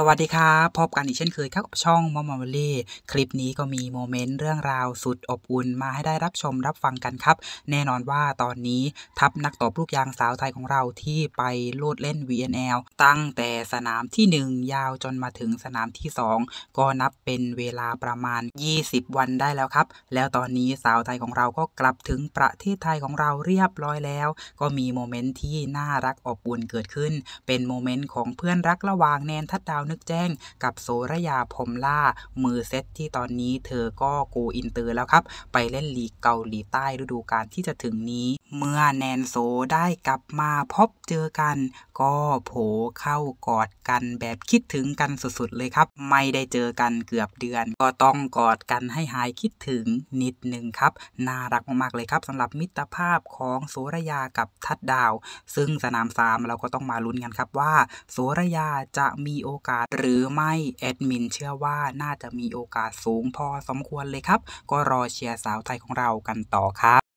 สวัสดีครับพบกันอีกเช่นเคยครับช่องมอมมอรลี่คลิปนี้ก็มีโมเมนต์เรื่องราวสุดอบอุ่นมาให้ได้รับชมรับฟังกันครับ แน่นอนว่าตอนนี้ทัพนักตบลูกยางสาวไทยของเราที่ไปโลดเล่น VNL ตั้งแต่สนามที่ 1 ยาวจนมาถึงสนามที่ 2 ก็นับเป็นเวลาประมาณ 20 วันได้แล้วครับ แล้วตอนนี้สาวไทยของเราก็กลับถึงประเทศไทยของเราเรียบร้อยแล้วก็มีโมเมนต์ที่น่ารักอบอุ่นเกิดขึ้นเป็นโมเมนต์ของเพื่อนรักระหว่างแนนทัดดาวนึกแจ้งกับโสรยาพรมล่า มือเซตที่ตอนนี้เธอก็โกอินเตอร์แล้วครับ ไปเล่นลีกเกาหลีใต้ฤดูกาลที่จะถึงนี้เมื่อแนนโซได้กลับมาพบเจอกัน ก็โผเข้ากอดกันแบบคิดถึงกันสุดๆเลยครับ ไม่ได้เจอกันเกือบเดือน ก็ต้องกอดกันให้หายคิดถึงนิดหนึ่งครับน่ารักมากๆเลยครับสำหรับมิตรภาพของโสรยากับทัดดาว ซึ่งสนามสามเราก็ต้องมาลุ้นกันครับว่าโสรยาจะมีโอกาสหรือไม่แอดมินเชื่อว่าน่าจะมีโอกาสสูงพอสมควรเลยครับ ก็รอเชียร์สาวไทยของเรากันต่อครับ